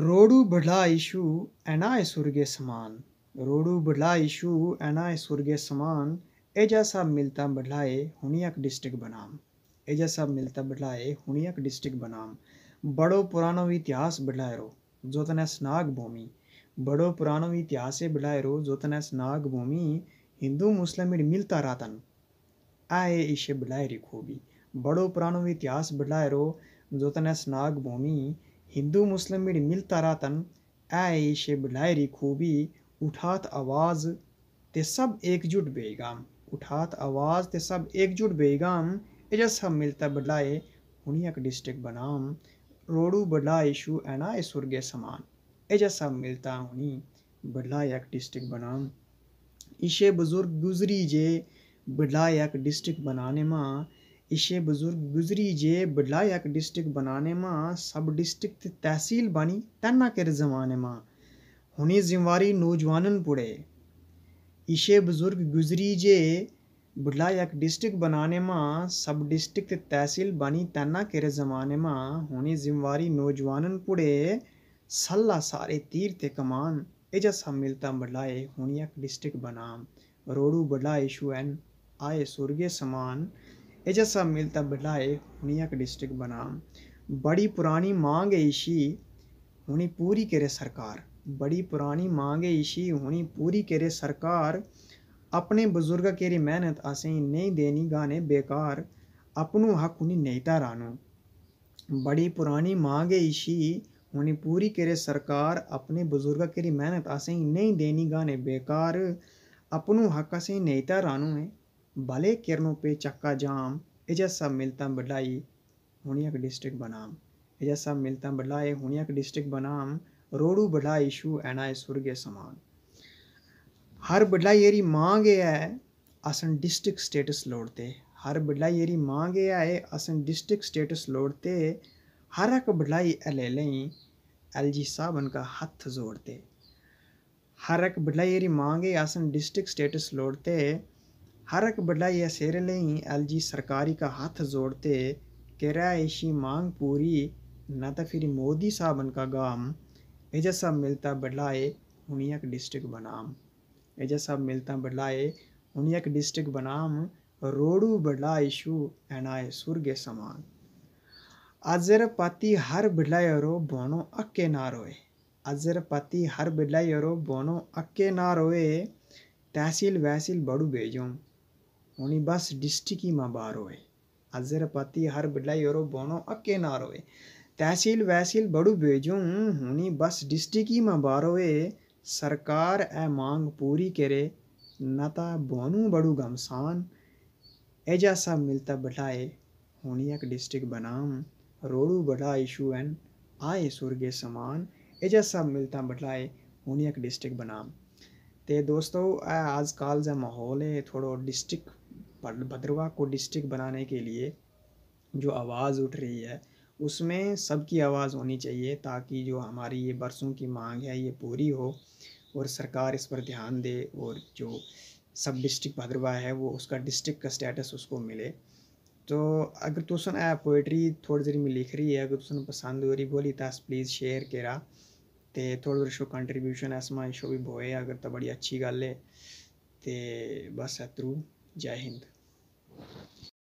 रोडू बढ़ला यीशु है सुरगे समान रोडू बढ़ला यीशु है सुरगे समान ए जैसा मिलता बढ़लाए हुनियक डिस्ट्रिक्ट बनाम ए जैसा मिलता बढ़लाए हुनियक डिस्ट्रिक्ट बनाम बड़ो पुरानो इतिहास रो जो तने स्नाग भूमि बड़ो पुरानो इतिहास जो तने स्नाग भूमि हिंदू मुस्लिम मिलता रातन आए इसे बढ़लाए खूबी बड़ो पुरानो इतिहास रो जो तने स्नाग भूमि हिंदू मुस्लिम मिड मिलता रातन ऐ शिब लायरी खूबी उठात आवाज़ ते सब एकजुट बेगाम उठात आवाज़ ते सब एकजुट बेगाम एज हम मिलता बडलाए हुनियक डिस्ट्रिक्ट बनाम रोडू बडलाए शु एना सुर्गे समान एजस हम मिलता हुनी बडलायक डिस्ट्रिक्ट बनाम इशे बुजुर्ग गुजरी जे बडलायक डिस्ट्रिक्ट बनाने मा इशे बुजुर्ग गुजरी जे बडलायक डिस्ट्रिक्ट बनाने मां सब डिस्ट्रिक्ट तहसील बनी तन्ना केर ज़माने मां हुनी जिम्मेवारी नौजवानन पुड़े इशे बुजुर्ग गुजरी जे बडलायक डिस्ट्रिक्ट बनाने मां सब डिस्ट्रिक्ट तहसील बनी तन्ना केर ज़माने मां हुनी जिम्मेवारी नौजवानन पुड़े सल्ला सारे तीर ते कमान एजा सब मिलता बडलाए हुनियक डिस्ट्रिक्ट बनाम रोडू बडलाए शुएन आए सुरगे समान सब मिलता बिला एक हुनिया डिस्ट्रिक्ट बना बड़ी पुरानी मांग है इसी हुनी पूरी करे सरकार बड़ी पुरानी मांग है इसी हुनी पूरी करे सरकार अपने बुजुर्ग केरी मेहनत असें नहीं देनी गाने बेकार अपनू हक उन्हीं नहीं रानू बड़ी पुरानी मांग है इसी उन्हें पूरी करे सरकार अपने बुजुर्ग केरी मेहनत असें नहीं देनी गाने बेकार अपनू हक असें नेता रानू है भले किरणों पे चक्का जाम सब मिलता बडलाई हुणियक डिस्ट्रिक्ट बनाम सब मिलता बडलाए हुणियक डिस्ट्रिक्ट बनाम रोडू बडलाई शू सुर सुर्गे समान हर बढ़ाई एरी मांग है असन डिस्ट्रिक्ट स्टेटस लोड़ते हर बढ़ाई एरी मांग एह् असन डिस्ट्रिक्ट स्टेटस लोड़ते हर एक बढ़ाई एले लेई एल जी साहब उनका हथ जोड़ते हर एक बढ़ाई एरी मांग एह् असन डिस्ट्रिक्ट स्टेटस लोड़ते हरक बडलाया एल जी सरकारी का हाथ जोड़ते ऐशी मांग पूरी न तो फिर मोदी साहबन का गाम एजा सब मिलता बडलाए उनियक डिस्ट्रिक्ट बनाम एजा सब मिलता बडलाए उनियक डिस्ट्रिक्ट बनाम रोडू बडलायशु एनाए सुर्गे समान अजर पति हर बिडलायरो बोनो अक्के ना रोए अजर पति हर बिडलायरो बोनो अक्के ना रोए तहसील वहसील बड़ू भेजों बस अजर पति हर baroe. Azerpati बोनो अके नार होए तहसील वहसील बड़ू बेजू उन्हीं बस डिस्ट्रिक्ट में होए सरकार ए मांग पूरी करे नता बोनू बड़ू गमसान एजा सब मिलता बटाए होनी एक डिस्ट्रिक्ट बनाम रोडू बटा इशू एन आए सुरगे समान एजा सब मिलता बटाए होनी एक डिस्ट्रिक्ट बनाम ते दोस्तों आजकल जो माहौल है थोड़ो डिस्ट्रिक्ट भद्रवा को डिस्ट्रिक्ट बनाने के लिए जो आवाज़ उठ रही है उसमें सबकी आवाज़ होनी चाहिए ताकि जो हमारी ये बरसों की मांग है ये पूरी हो और सरकार इस पर ध्यान दे और जो सब डिस्ट्रिक्ट भद्रवाह है वो उसका डिस्ट्रिक्ट का स्टेटस उसको मिले तो अगर तुसन ए पोइट्री थोड़ी देर में लिख रही है अगर तुसन पसंद हो रही बोली तो प्लीज़ शेयर करा तो थोड़ा देर शो कंट्रीब्यूशन ऐसा शो भी बोए अगर तो बड़ी अच्छी गल है तो बस एतरू जय हिंद